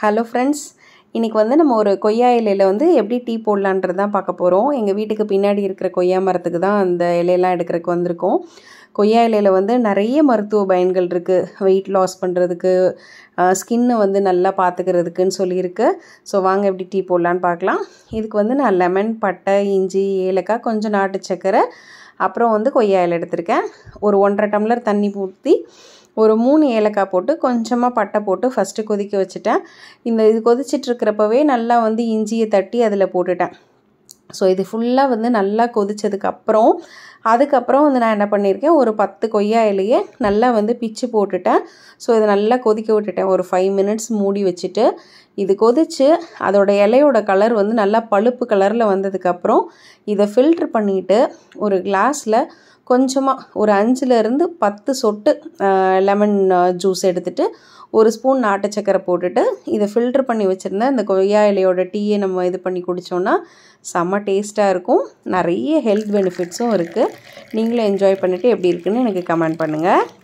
hello friends இன்றைக்கி வந்து நம்ம ஒரு கொய்யா இலையில் வந்து எப்படி டீ போடலான்றது தான் பார்க்க போகிறோம் எங்கள் வீட்டுக்கு பின்னாடி இருக்கிற கொய்யா மரத்துக்கு தான் அந்த இலையெல்லாம் எடுக்கிறதுக்கு வந்திருக்கோம் கொய்யா இலையில் வந்து நிறைய மருத்துவ பயன்கள் இருக்குது வெயிட் லாஸ் பண்ணுறதுக்கு ஸ்கின்னை வந்து நல்லா பார்த்துக்கிறதுக்குன்னு சொல்லியிருக்கு ஸோ வாங்க எப்படி டீ போடலான்னு பார்க்கலாம் இதுக்கு வந்து நான் லெமன் பட்டை இஞ்சி ஏலக்காய் கொஞ்சம் நாட்டு சக்கரை அப்புறம் வந்து கொய்யா இலை எடுத்திருக்கேன் ஒரு ஒன்றரை டம்ளர் தண்ணி ஊற்றி ஒரு மூணு ஏலக்காய் போட்டு கொஞ்சமாக பட்டை போட்டு ஃபஸ்ட்டு கொதிக்க வச்சுட்டேன் இந்த இது கொதிச்சிட்ருக்கிறப்பவே நல்லா வந்து இஞ்சியை தட்டி அதில் போட்டுட்டேன் ஸோ இது ஃபுல்லாக வந்து நல்லா கொதித்ததுக்கப்புறம் அதுக்கப்புறம் வந்து நான் என்ன பண்ணியிருக்கேன் ஒரு பத்து கொய்யா இலையே நல்லா வந்து பிச்சு போட்டுட்டேன் ஸோ இதை நல்லா கொதிக்க விட்டுட்டேன் ஒரு ஃபைவ் மினிட்ஸ் மூடி வச்சுட்டு இது கொதித்து அதோடய இலையோட கலர் வந்து நல்லா பழுப்பு கலரில் வந்ததுக்கப்புறம் இதை ஃபில்ட்ரு பண்ணிவிட்டு ஒரு கிளாஸில் கொஞ்சமாக ஒரு அஞ்சுலேருந்து பத்து சொட்டு லெமன் ஜூஸ் எடுத்துகிட்டு ஒரு ஸ்பூன் நாட்டு சக்கரை போட்டுட்டு இதை ஃபில்ட்ரு பண்ணி வச்சுருந்தேன் இந்த கொய்யா இலையோட டீயை நம்ம இது பண்ணி குடித்தோன்னா செம்ம டேஸ்ட்டாக இருக்கும் நிறைய ஹெல்த் பெனிஃபிட்ஸும் இருக்குது நீங்களும் என்ஜாய் பண்ணிவிட்டு எப்படி இருக்குன்னு எனக்கு கமெண்ட் பண்ணுங்கள்